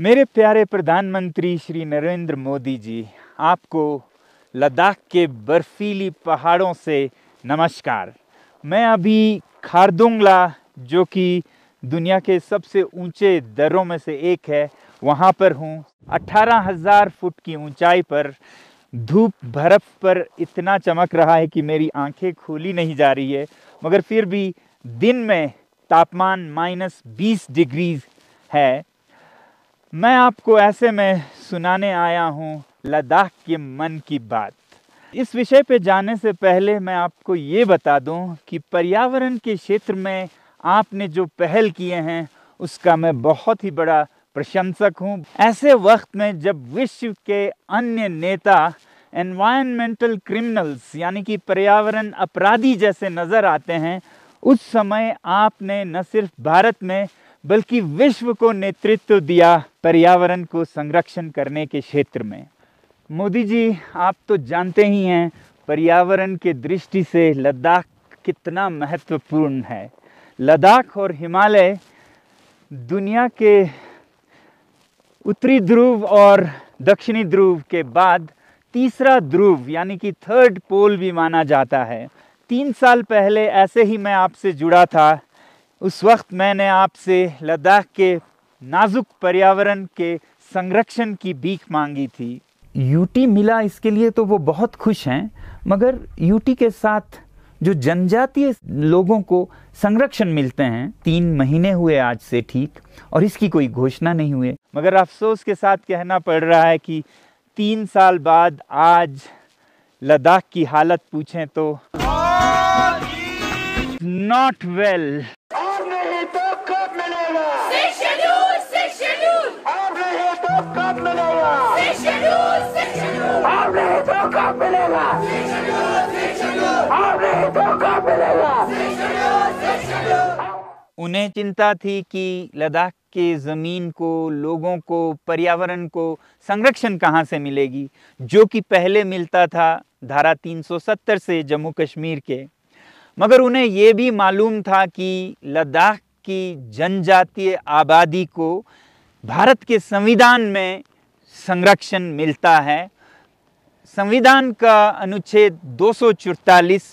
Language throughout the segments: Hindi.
मेरे प्यारे प्रधानमंत्री श्री नरेंद्र मोदी जी आपको लद्दाख के बर्फीली पहाड़ों से नमस्कार मैं अभी खारदुंगला जो कि दुनिया के सबसे ऊंचे दरों में से एक है वहाँ पर हूँ 18,000 फुट की ऊंचाई पर धूप बर्फ़ पर इतना चमक रहा है कि मेरी आंखें खोली नहीं जा रही है मगर फिर भी दिन में तापमान माइनस बीस डिग्रीज है मैं आपको ऐसे में सुनाने आया हूँ लद्दाख के मन की बात इस विषय पे जाने से पहले मैं आपको ये बता दूँ कि पर्यावरण के क्षेत्र में आपने जो पहल किए हैं उसका मैं बहुत ही बड़ा प्रशंसक हूँ ऐसे वक्त में जब विश्व के अन्य नेता एनवायरमेंटल क्रिमिनल्स यानी कि पर्यावरण अपराधी जैसे नज़र आते हैं उस समय आपने न सिर्फ भारत में बल्कि विश्व को नेतृत्व दिया पर्यावरण को संरक्षण करने के क्षेत्र में मोदी जी आप तो जानते ही हैं पर्यावरण के दृष्टि से लद्दाख कितना महत्वपूर्ण है लद्दाख और हिमालय दुनिया के उत्तरी ध्रुव और दक्षिणी ध्रुव के बाद तीसरा ध्रुव यानी कि थर्ड पोल भी माना जाता है तीन साल पहले ऐसे ही मैं आपसे जुड़ा था उस वक्त मैंने आपसे लद्दाख के नाजुक पर्यावरण के संरक्षण की भीख मांगी थी यूटी मिला इसके लिए तो वो बहुत खुश हैं मगर यूटी के साथ जो जनजातीय लोगों को संरक्षण मिलते हैं तीन महीने हुए आज से ठीक और इसकी कोई घोषणा नहीं हुई मगर अफसोस के साथ कहना पड़ रहा है कि तीन साल बाद आज लद्दाख की हालत पूछें तो नॉट वेल well. कब मिलेगा और नहीं तो मिलेगा उन्हें चिंता थी कि लद्दाख के ज़मीन को लोगों को पर्यावरण को संरक्षण कहाँ से मिलेगी जो कि पहले मिलता था धारा 370 से जम्मू कश्मीर के मगर उन्हें ये भी मालूम था कि लद्दाख की जनजातीय आबादी को भारत के संविधान में संरक्षण मिलता है संविधान का अनुच्छेद दो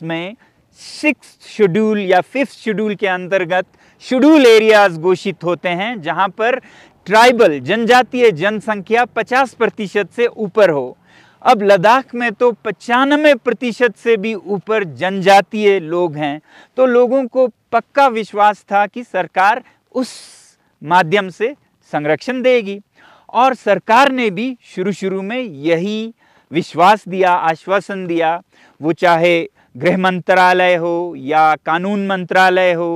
में सिक्स शेड्यूल या फिफ्थ शेड्यूल के अंतर्गत शेड्यूल एरियाज घोषित होते हैं जहां पर ट्राइबल जनजातीय जनसंख्या 50 प्रतिशत से ऊपर हो अब लद्दाख में तो पचानवे प्रतिशत से भी ऊपर जनजातीय लोग हैं तो लोगों को पक्का विश्वास था कि सरकार उस माध्यम से संरक्षण देगी और सरकार ने भी शुरू शुरू में यही विश्वास दिया आश्वासन दिया वो चाहे गृह मंत्रालय हो या कानून मंत्रालय हो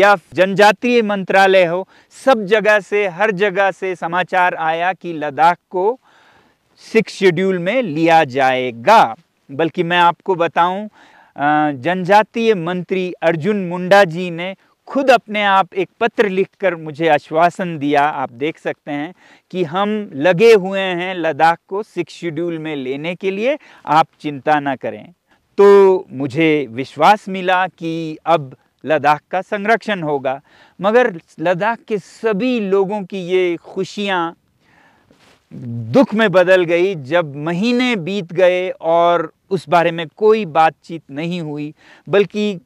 या जनजातीय मंत्रालय हो सब जगह से हर जगह से समाचार आया कि लद्दाख को सिक्स शेड्यूल में लिया जाएगा बल्कि मैं आपको बताऊं जनजातीय मंत्री अर्जुन मुंडा जी ने खुद अपने आप एक पत्र लिखकर मुझे आश्वासन दिया आप देख सकते हैं कि हम लगे हुए हैं लद्दाख को सिक्स शेड्यूल में लेने के लिए आप चिंता ना करें तो मुझे विश्वास मिला कि अब लद्दाख का संरक्षण होगा मगर लद्दाख के सभी लोगों की ये खुशियाँ दुख में बदल गई जब महीने बीत गए और उस बारे में कोई बातचीत नहीं हुई बल्कि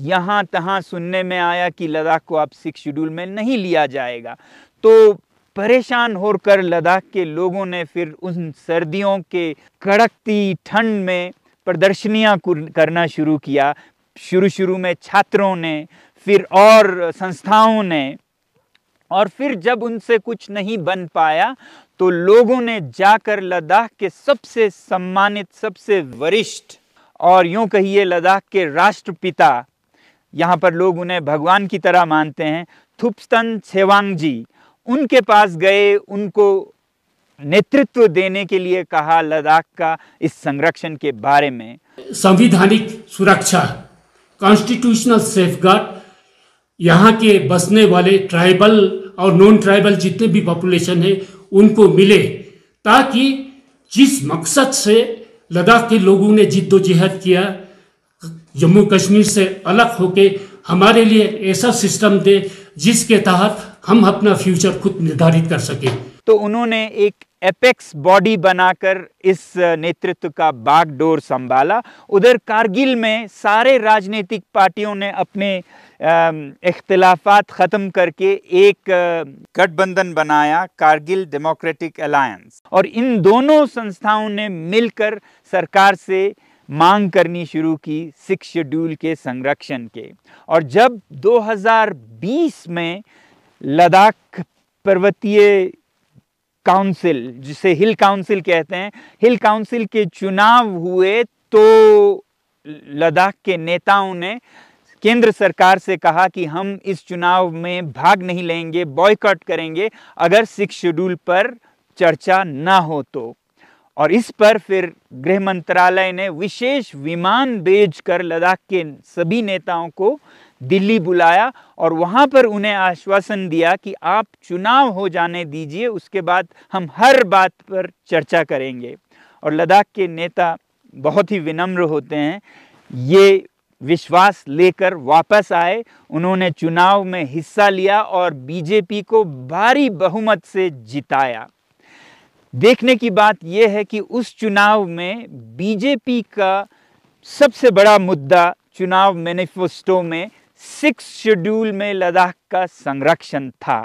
यहाँ तहाँ सुनने में आया कि लद्दाख को अब सिक्स शेड्यूल में नहीं लिया जाएगा तो परेशान होकर लद्दाख के लोगों ने फिर उन सर्दियों के कड़कती ठंड में प्रदर्शनियाँ करना शुरू किया शुरू शुरू में छात्रों ने फिर और संस्थाओं ने और फिर जब उनसे कुछ नहीं बन पाया तो लोगों ने जाकर लद्दाख के सबसे सम्मानित सबसे वरिष्ठ और यूं कहिए लद्दाख के राष्ट्रपिता यहाँ पर लोग उन्हें भगवान की तरह मानते हैं थुपस्तन सेवांग जी उनके पास गए उनको नेतृत्व देने के लिए कहा लद्दाख का इस संरक्षण के बारे में संविधानिक सुरक्षा कॉन्स्टिट्यूशनल सेफगार्ड यहाँ के बसने वाले ट्राइबल और नॉन ट्राइबल जितने भी पॉपुलेशन है उनको मिले ताकि जिस मकसद से लद्दाख के लोगों ने जिद्दोजहद किया जम्मू कश्मीर से अलग होके हमारे लिए ऐसा सिस्टम दे जिसके तहत हम अपना फ्यूचर खुद निर्धारित कर सके तो उन्होंने एक एपेक्स बॉडी बनाकर इस नेतृत्व का बागडोर संभाला उधर कारगिल में सारे राजनीतिक पार्टियों ने अपने इख्तलाफात ख़त्म करके एक गठबंधन बनाया कारगिल डेमोक्रेटिक अलायंस और इन दोनों संस्थाओं ने मिलकर सरकार से मांग करनी शुरू की सिक्स शेड्यूल के संरक्षण के और जब 2020 में लद्दाख पर्वतीय काउंसिल जिसे हिल काउंसिल कहते हैं हिल काउंसिल के चुनाव हुए तो लद्दाख के नेताओं ने केंद्र सरकार से कहा कि हम इस चुनाव में भाग नहीं लेंगे बॉयकॉट करेंगे अगर सिक्स शेड्यूल पर चर्चा ना हो तो और इस पर फिर गृह मंत्रालय ने विशेष विमान भेजकर लद्दाख के सभी नेताओं को दिल्ली बुलाया और वहाँ पर उन्हें आश्वासन दिया कि आप चुनाव हो जाने दीजिए उसके बाद हम हर बात पर चर्चा करेंगे और लद्दाख के नेता बहुत ही विनम्र होते हैं ये विश्वास लेकर वापस आए उन्होंने चुनाव में हिस्सा लिया और बीजेपी को भारी बहुमत से जिताया देखने की बात यह है कि उस चुनाव में बीजेपी का सबसे बड़ा मुद्दा चुनाव मैनिफेस्टो में सिक्स शेड्यूल में लद्दाख का संरक्षण था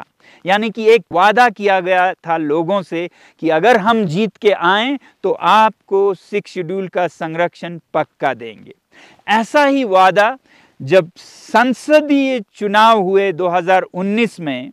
यानी कि एक वादा किया गया था लोगों से कि अगर हम जीत के आए तो आपको सिक्स शेड्यूल का संरक्षण पक्का देंगे ऐसा ही वादा जब संसदीय चुनाव हुए 2019 में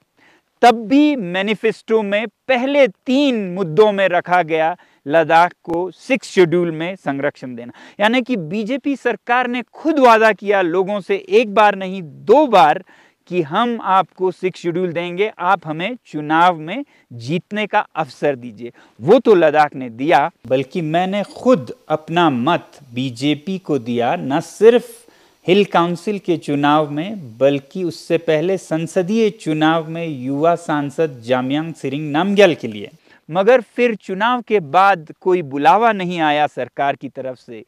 तब भी मैनिफेस्टो में पहले तीन मुद्दों में रखा गया लद्दाख को सिक्स शेड्यूल में संरक्षण देना यानी कि बीजेपी सरकार ने खुद वादा किया लोगों से एक बार नहीं दो बार कि हम आपको सिक्स शेड्यूल देंगे आप हमें चुनाव में जीतने का अवसर दीजिए वो तो लद्दाख ने दिया बल्कि मैंने खुद अपना मत बीजेपी को दिया न सिर्फ हिल काउंसिल के चुनाव में बल्कि उससे पहले संसदीय चुनाव में युवा सांसद जामयांग सिरिंग नामग्याल के लिए मगर फिर चुनाव के बाद कोई बुलावा नहीं आया सरकार की तरफ से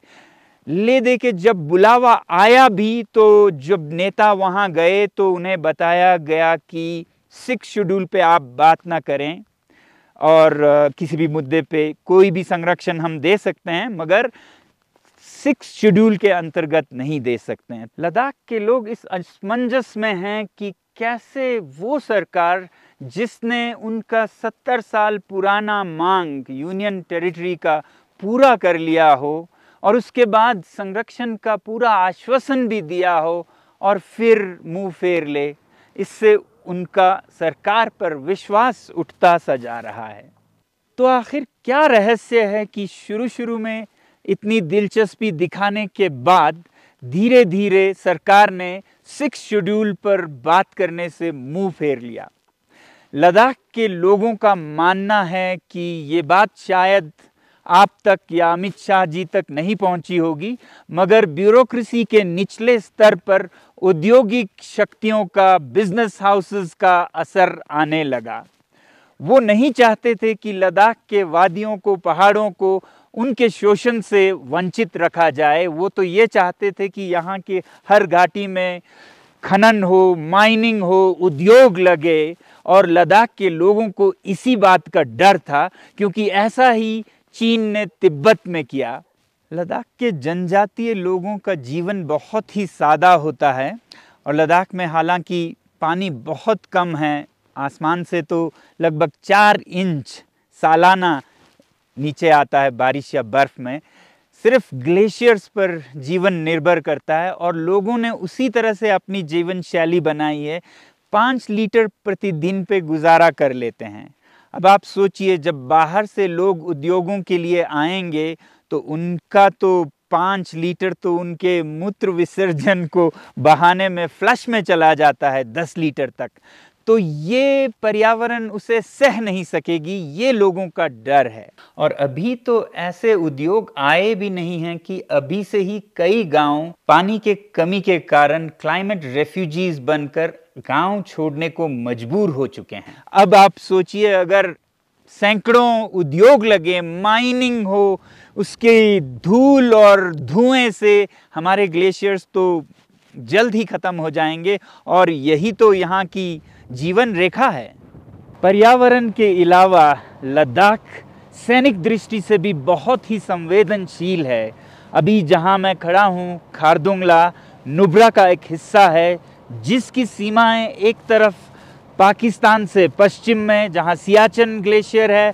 ले दे के जब बुलावा आया भी तो जब नेता वहाँ गए तो उन्हें बताया गया कि सिक्स शेड्यूल पे आप बात ना करें और किसी भी मुद्दे पे कोई भी संरक्षण हम दे सकते हैं मगर सिक्स शेड्यूल के अंतर्गत नहीं दे सकते हैं लद्दाख के लोग इस असमंजस में हैं कि कैसे वो सरकार जिसने उनका सत्तर साल पुराना मांग यूनियन टेरिटरी का पूरा कर लिया हो और उसके बाद संरक्षण का पूरा आश्वासन भी दिया हो और फिर मुंह फेर ले इससे उनका सरकार पर विश्वास उठता सा जा रहा है तो आखिर क्या रहस्य है कि शुरू शुरू में इतनी दिलचस्पी दिखाने के बाद धीरे धीरे सरकार ने सिक्स शेड्यूल पर बात करने से मुंह फेर लिया लद्दाख के लोगों का मानना है कि ये बात शायद आप तक या अमित शाह जी तक नहीं पहुंची होगी मगर ब्यूरोक्रेसी के निचले स्तर पर औद्योगिक शक्तियों का बिजनेस हाउसेस का असर आने लगा वो नहीं चाहते थे कि लद्दाख के वादियों को पहाड़ों को उनके शोषण से वंचित रखा जाए वो तो ये चाहते थे कि यहाँ के हर घाटी में खनन हो माइनिंग हो उद्योग लगे और लद्दाख के लोगों को इसी बात का डर था क्योंकि ऐसा ही चीन ने तिब्बत में किया लद्दाख के जनजातीय लोगों का जीवन बहुत ही सादा होता है और लद्दाख में हालांकि पानी बहुत कम है आसमान से तो लगभग चार इंच सालाना नीचे आता है बारिश या बर्फ़ में सिर्फ ग्लेशियर्स पर जीवन निर्भर करता है और लोगों ने उसी तरह से अपनी जीवन शैली बनाई है पाँच लीटर प्रतिदिन पे गुजारा कर लेते हैं अब आप सोचिए जब बाहर से लोग उद्योगों के लिए आएंगे तो उनका तो पाँच लीटर तो उनके मूत्र विसर्जन को बहाने में फ्लश में चला जाता है दस लीटर तक तो ये पर्यावरण उसे सह नहीं सकेगी ये लोगों का डर है और अभी तो ऐसे उद्योग आए भी नहीं हैं कि अभी से ही कई गांव पानी के कमी के कारण क्लाइमेट रेफ्यूजीज बनकर गांव छोड़ने को मजबूर हो चुके हैं अब आप सोचिए अगर सैकड़ों उद्योग लगे माइनिंग हो उसके धूल और धुएं से हमारे ग्लेशियर्स तो जल्द ही ख़त्म हो जाएंगे और यही तो यहाँ की जीवन रेखा है पर्यावरण के अलावा लद्दाख सैनिक दृष्टि से भी बहुत ही संवेदनशील है अभी जहाँ मैं खड़ा हूँ खारदुंगला नुब्रा का एक हिस्सा है जिसकी सीमाएं एक तरफ पाकिस्तान से पश्चिम में जहाँ सियाचन ग्लेशियर है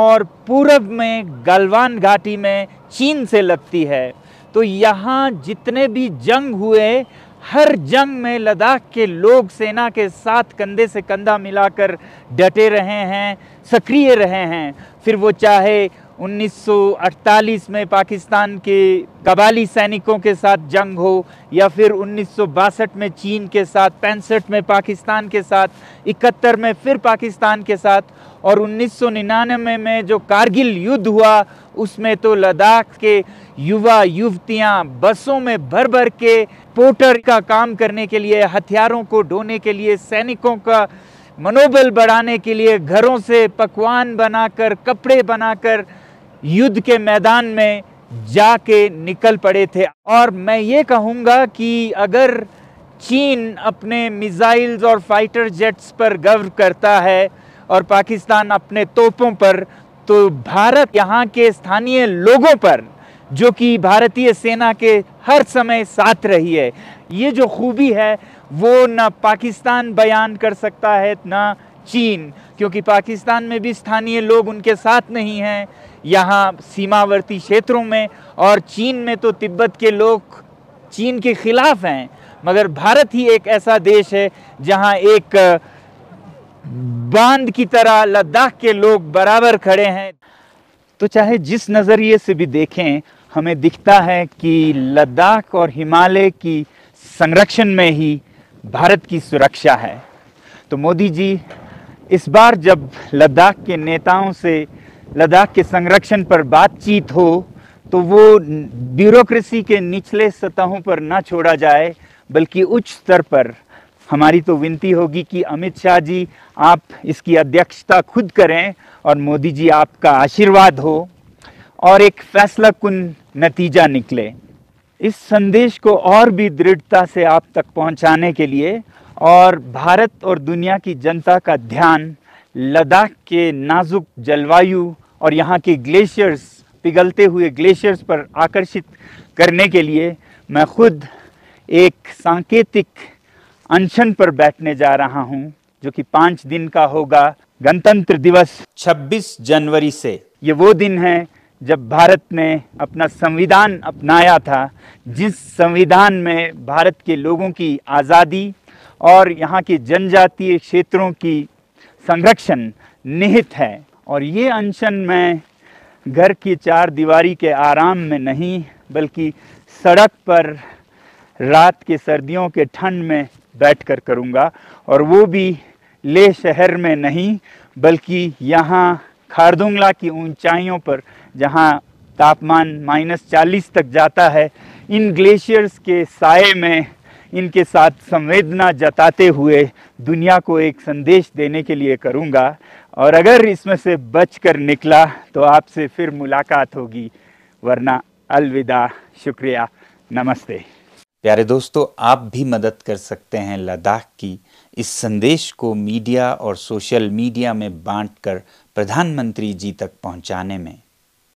और पूरब में गलवान घाटी में चीन से लगती है तो यहाँ जितने भी जंग हुए हर जंग में लद्दाख के लोग सेना के साथ कंधे से कंधा मिलाकर डटे रहे हैं सक्रिय रहे हैं फिर वो चाहे 1948 में पाकिस्तान के कबाली सैनिकों के साथ जंग हो या फिर उन्नीस में चीन के साथ पैंसठ में पाकिस्तान के साथ इकहत्तर में फिर पाकिस्तान के साथ और 1999 में जो कारगिल युद्ध हुआ उसमें तो लद्दाख के युवा युवतियां बसों में भर भर के पोर्टर का काम करने के लिए हथियारों को ढोने के लिए सैनिकों का मनोबल बढ़ाने के लिए घरों से पकवान बनाकर कपड़े बनाकर युद्ध के मैदान में जाके निकल पड़े थे और मैं ये कहूँगा कि अगर चीन अपने मिज़ाइल्स और फाइटर जेट्स पर गर्व करता है और पाकिस्तान अपने तोपों पर तो भारत यहाँ के स्थानीय लोगों पर जो कि भारतीय सेना के हर समय साथ रही है ये जो खूबी है वो ना पाकिस्तान बयान कर सकता है ना चीन क्योंकि पाकिस्तान में भी स्थानीय लोग उनके साथ नहीं हैं यहाँ सीमावर्ती क्षेत्रों में और चीन में तो तिब्बत के लोग चीन के ख़िलाफ़ हैं मगर भारत ही एक ऐसा देश है जहाँ एक बांध की तरह लद्दाख के लोग बराबर खड़े हैं तो चाहे जिस नज़रिए से भी देखें हमें दिखता है कि लद्दाख और हिमालय की संरक्षण में ही भारत की सुरक्षा है तो मोदी जी इस बार जब लद्दाख के नेताओं से लद्दाख के संरक्षण पर बातचीत हो तो वो ब्यूरोक्रेसी के निचले सतहों पर ना छोड़ा जाए बल्कि उच्च स्तर पर हमारी तो विनती होगी कि अमित शाह जी आप इसकी अध्यक्षता खुद करें और मोदी जी आपका आशीर्वाद हो और एक फैसला कुन नतीजा निकले इस संदेश को और भी दृढ़ता से आप तक पहुंचाने के लिए और भारत और दुनिया की जनता का ध्यान लद्दाख के नाजुक जलवायु और यहाँ के ग्लेशियर्स पिघलते हुए ग्लेशियर्स पर आकर्षित करने के लिए मैं खुद एक सांकेतिक अनशन पर बैठने जा रहा हूँ जो कि पाँच दिन का होगा गणतंत्र दिवस 26 जनवरी से ये वो दिन है जब भारत ने अपना संविधान अपनाया था जिस संविधान में भारत के लोगों की आज़ादी और यहाँ के जनजातीय क्षेत्रों की संरक्षण निहित है और ये अनशन मैं घर की चार दीवारी के आराम में नहीं बल्कि सड़क पर रात के सर्दियों के ठंड में बैठकर करूँगा और वो भी ले शहर में नहीं बल्कि यहाँ खारदुंगला की ऊंचाइयों पर जहाँ तापमान माइनस चालीस तक जाता है इन ग्लेशियर्स के साय में इनके साथ संवेदना जताते हुए दुनिया को एक संदेश देने के लिए करूँगा और अगर इसमें से बच कर निकला तो आपसे फिर मुलाकात होगी वरना अलविदा शुक्रिया नमस्ते प्यारे दोस्तों आप भी मदद कर सकते हैं लद्दाख की इस संदेश को मीडिया और सोशल मीडिया में बांटकर प्रधानमंत्री जी तक पहुंचाने में